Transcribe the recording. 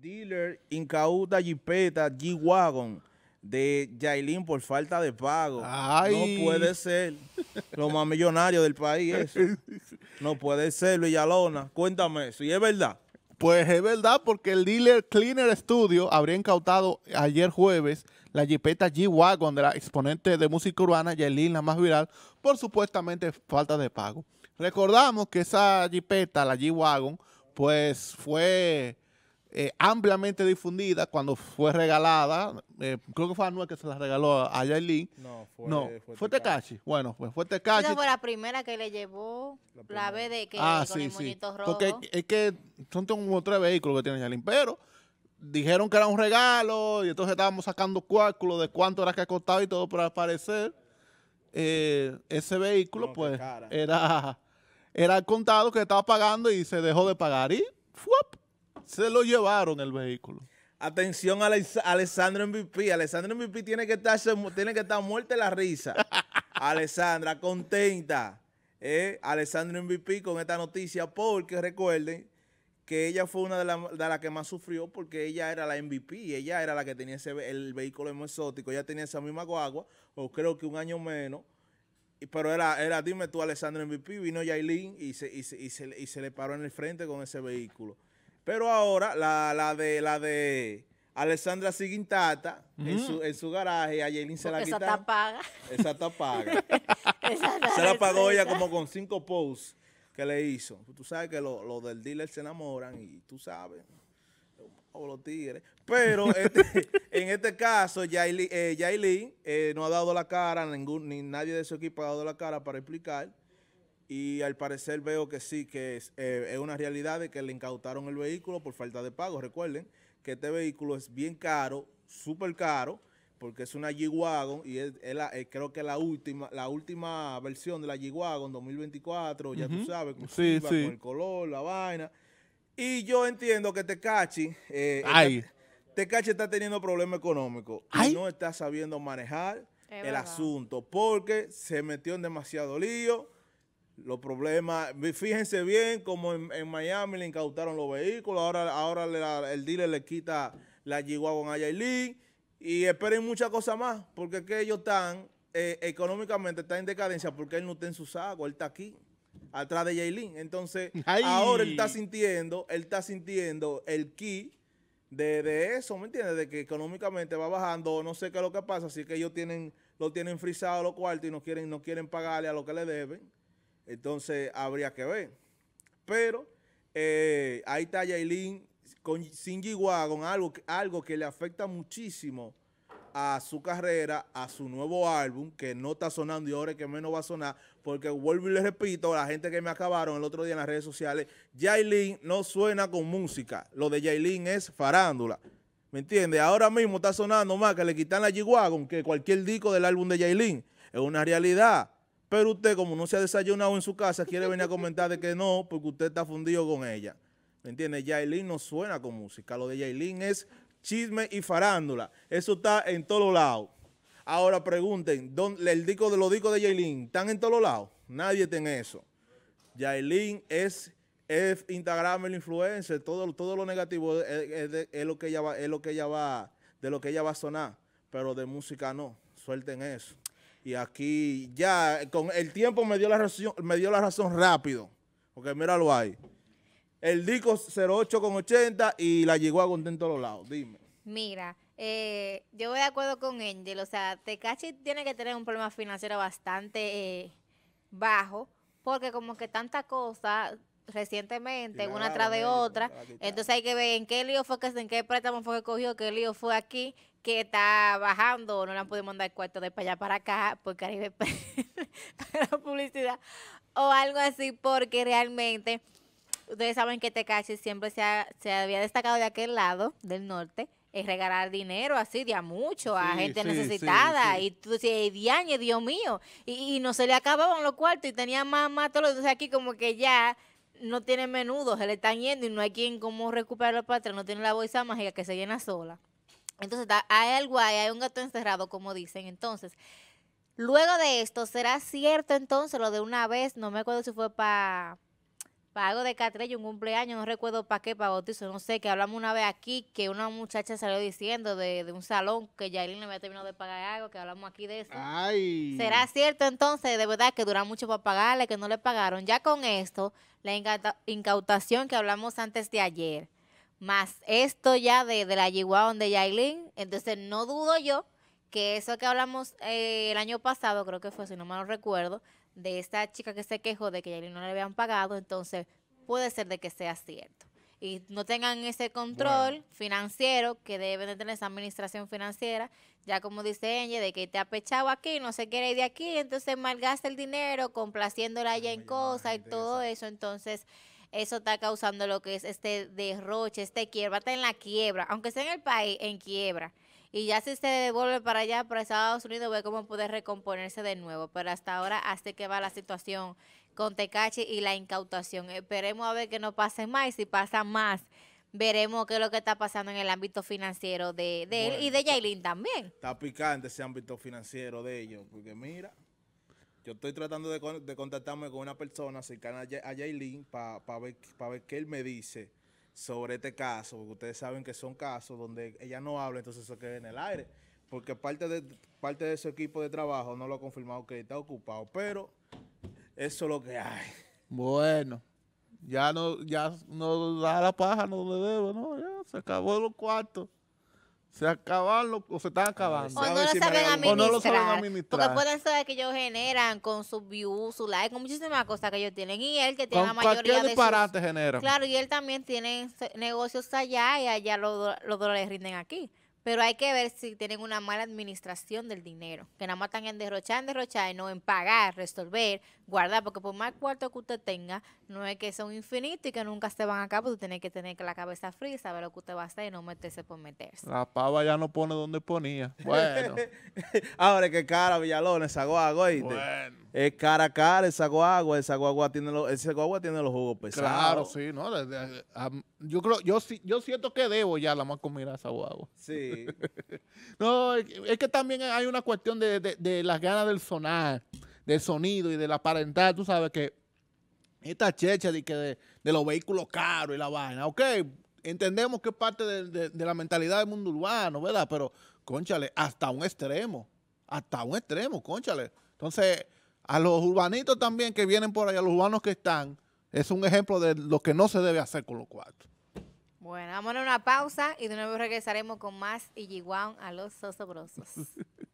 Dealer incauta jipeta G-Wagon de Yailin por falta de pago. No puede ser. Lo más millonario del país eso. No puede ser, Villalona. Cuéntame eso. ¿Y es verdad? Pues es verdad, porque el dealer Cleaner Studio habría incautado ayer jueves la jipeta G-Wagon de la exponente de música urbana Yailin, la más viral, por supuestamente falta de pago. Recordamos que esa jipeta, la G-Wagon, pues fue eh, ampliamente difundida cuando fue regalada. Eh, creo que fue Anuel que se la regaló a Yailin. No, fue, no, fue, Bueno, pues fue Tecachi. Esa fue la primera que le llevó la, BD de que ah, con el sí. rojo. es que son como tres vehículos que tiene Yailin, pero dijeron que era un regalo y entonces estábamos sacando cálculos de cuánto era que costaba y todo, pero al parecer eh, ese vehículo pues era, era contado que estaba pagando y se dejó de pagar y ¡fuap! Se lo llevaron el vehículo. Atención a Alessandro MVP. Alessandro MVP tiene que estar, tiene que estar muerta la risa. Alessandra, contenta. Eh, Alessandro MVP con esta noticia porque recuerden que ella fue una de las que más sufrió porque ella era la MVP, ella era la que tenía ese, el vehículo exótico, ella tenía esa misma guagua, o creo que un año menos, pero era, era dime tú, Alessandro MVP, vino Yailin y y se, y se, y se le paró en el frente con ese vehículo. Pero ahora la, la de la de Alessandra Siguintata en, su, en su garaje, a Jaylin se la quitaron. Esa está paga. Esa está paga. se la pagó ella como con cinco posts que le hizo. Tú sabes que los lo del dealer se enamoran y tú sabes. O los tigres. Pero este, en este caso, Yailin eh, eh, no ha dado la cara, ningún, ni nadie de su equipo ha dado la cara para explicar y al parecer veo que sí, que eh, es, una realidad de que le incautaron el vehículo por falta de pago. Recuerden que este vehículo es bien caro, súper caro, porque es una G-Wagon y es, eh, creo que la última la última versión de la G-Wagon 2024, ya tú sabes, con, el color, la vaina. Y yo entiendo que Tecachi... Eh, está, está teniendo problemas económicos y no está sabiendo manejar el asunto porque se metió en demasiado lío los problemas, fíjense bien como en, Miami le incautaron los vehículos, ahora, ahora el dealer le quita la yihuahua a Jaylin y esperen muchas cosas más, porque que ellos están, eh, económicamente están en decadencia porque él no está en sus aguas, él está aquí atrás de Jaylin. Entonces, ahora él está sintiendo, él está sintiendo el ki de, de, eso, ¿me entiendes? De que económicamente va bajando, no sé qué es lo que pasa, así que ellos tienen, lo tienen frisado los cuartos y no quieren, no quieren pagarle a lo que le deben. Entonces, habría que ver. Pero eh, ahí está Yailin con, sin G-Wagon, algo, algo que le afecta muchísimo a su carrera, a su nuevo álbum, que no está sonando y ahora es que menos va a sonar, porque vuelvo y le repito, a la gente que me acabaron el otro día en las redes sociales, Yailin no suena con música, lo de Yailin es farándula, ¿me entiendes? Ahora mismo está sonando más que le quitan la G-Wagon que cualquier disco del álbum de Yailin, es una realidad. Pero usted, como no se ha desayunado en su casa, quiere venir a comentar de que no, porque usted está fundido con ella. ¿Me entiende? Yailin no suena con música. Lo de Yailin es chisme y farándula. Eso está en todos lados. Ahora pregunten, ¿dónde, el disco de los discos de Yailin están en todos lados? Nadie tiene eso. Yailin es, es Instagram, el influencer, todo, todo lo negativo es, lo que ella va, es lo que ella va, de lo que ella va a sonar, pero de música no. Suelten eso. Y aquí ya, con el tiempo me dio la razón, me dio la razón rápido. Porque míralo ahí. El disco 08,80 y la llegó a contento a los lados. Dime. Mira, eh, yo voy de acuerdo con Angel. O sea, Tecachi tiene que tener un problema financiero bastante eh, bajo. Porque como que tanta cosa recientemente, una tras de otra. Entonces hay que ver en qué lío fue que, en qué préstamo fue que cogió, qué lío fue aquí, que está bajando, no la podido mandar cuarto de para allá para acá por Caribe para publicidad o algo así, porque realmente ustedes saben que Tecachi siempre se, había destacado de aquel lado del norte es regalar dinero así de a mucho a gente necesitada. y tú decías Dios mío. Y, no se le acababan los cuartos y tenía más, más todo. Entonces aquí como que ya no tiene menudo, se le están yendo y no hay quien como recuperar los patrones no tiene la bolsa mágica que se llena sola. Entonces, hay algo ahí, hay un gato encerrado, como dicen. Entonces, luego de esto, ¿será cierto entonces lo de una vez? No me acuerdo si fue para algo de Catrello, un cumpleaños, no recuerdo para qué, para bautizo, no sé, que hablamos una vez aquí, que una muchacha salió diciendo de, un salón que Yailin le había terminado de pagar algo, que hablamos aquí de eso. ¿Será cierto entonces, de verdad, que dura mucho para pagarle, que no le pagaron? Ya con esto, la incautación que hablamos antes de ayer más esto ya de, la Yihuahua de Yailin. Entonces, no dudo yo que eso que hablamos eh, el año pasado, creo que fue, si no mal recuerdo, de esta chica que se quejó de que Yailin no le habían pagado, entonces puede ser de que sea cierto. Y no tengan ese control financiero que deben de tener esa administración financiera, ya como dice ella, de que te ha pechado aquí, no se quiere ir de aquí, entonces malgasta el dinero, complaciéndola ya en cosas y todo eso, entonces eso está causando lo que es este derroche, este quiebra, está en la quiebra, aunque sea en el país, en quiebra. Y ya si se devuelve para allá, para Estados Unidos, ve cómo puede recomponerse de nuevo. Pero hasta ahora, así que va la situación con Tecachi y la incautación. Esperemos a ver que no pase más y si pasa más veremos qué es lo que está pasando en el ámbito financiero de, él y de Yailin también. Está picante ese ámbito financiero de ellos, porque mira. Yo estoy tratando de, contactarme con una persona cercana a Jaylin para ver, ver qué él me dice sobre este caso, ustedes saben que son casos donde ella no habla, entonces eso queda en el aire, porque parte de, parte de su equipo de trabajo no lo ha confirmado que está ocupado, pero eso es lo que hay. Bueno, ya no, ya no da la paja, no le debo, no, ya se acabó los cuartos se acaban o se están acabando. O no, lo saben administrar, Porque pueden saber que ellos generan con sus views, su like, con muchísimas cosas que ellos tienen. Y él que tiene la mayoría de disparate Claro, y él también tiene negocios allá y allá los, los dólares rinden aquí. Pero hay que ver si tienen una mala administración del dinero, que nada más están en derrochar, en derrochar y no en pagar, resolver, guardar, porque por más cuarto que usted tenga, no es que son infinitos y que nunca se van a cabo, usted tiene que tener la cabeza fría y saber lo que usted va a hacer y no meterse por meterse. La pava ya no pone donde ponía. Bueno. Ahora que cara Villalones, guagua, Bueno. Es cara a cara esa guagua, esa guagua tiene los, ese tiene los jugos pesados. Claro, sí, ¿no? yo creo, yo sí, yo siento que debo ya la más comida a esa guagua. Sí. no, es, que también hay una cuestión de, de, las ganas del sonar, del sonido y de la aparentar, tú sabes que esta checha de que de, los vehículos caros y la vaina, ok, entendemos que es parte de la mentalidad del mundo urbano, ¿verdad? Pero, conchale, hasta un extremo, hasta un extremo, conchale. Entonces, a los urbanitos también que vienen por allá a los urbanos que están, es un ejemplo de lo que no se debe hacer con los cuatro. Bueno, vamos a una pausa y de nuevo regresaremos con más Iguan a los sosobrosos.